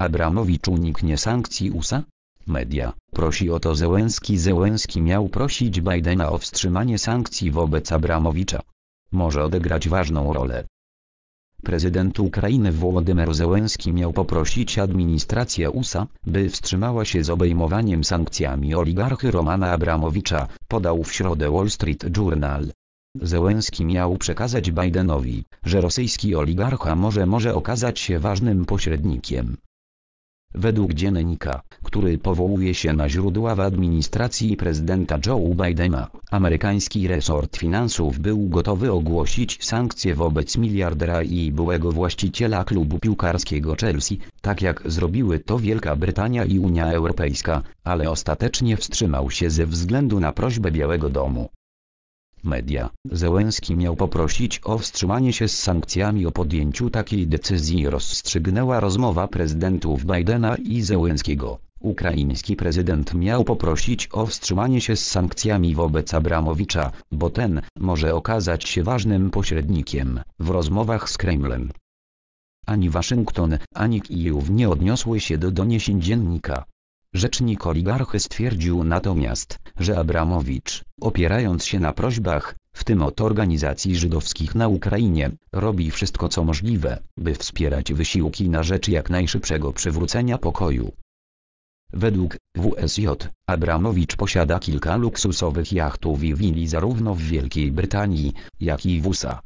Abramowicz uniknie sankcji USA? Media. Prosi o to Zełenski Zełenski miał prosić Bidena o wstrzymanie sankcji wobec Abramowicza. Może odegrać ważną rolę. Prezydent Ukrainy Wołodymyr Zełenski miał poprosić administrację USA, by wstrzymała się z obejmowaniem sankcjami oligarchy Romana Abramowicza, podał w środę Wall Street Journal. Zełenski miał przekazać Bidenowi, że rosyjski oligarcha może może okazać się ważnym pośrednikiem Według dziennika, który powołuje się na źródła w administracji prezydenta Joe Bidena, amerykański resort finansów był gotowy ogłosić sankcje wobec miliardera i byłego właściciela klubu piłkarskiego Chelsea, tak jak zrobiły to Wielka Brytania i Unia Europejska, ale ostatecznie wstrzymał się ze względu na prośbę Białego Domu. Media. Zełęski miał poprosić o wstrzymanie się z sankcjami o podjęciu takiej decyzji rozstrzygnęła rozmowa prezydentów Bidena i Zełęskiego. Ukraiński prezydent miał poprosić o wstrzymanie się z sankcjami wobec Abramowicza, bo ten może okazać się ważnym pośrednikiem w rozmowach z Kremlem. Ani Waszyngton, ani Kijów nie odniosły się do doniesień dziennika. Rzecznik oligarchy stwierdził natomiast, że Abramowicz, opierając się na prośbach, w tym od organizacji żydowskich na Ukrainie, robi wszystko co możliwe, by wspierać wysiłki na rzecz jak najszybszego przywrócenia pokoju. Według WSJ, Abramowicz posiada kilka luksusowych jachtów i willi zarówno w Wielkiej Brytanii, jak i w USA.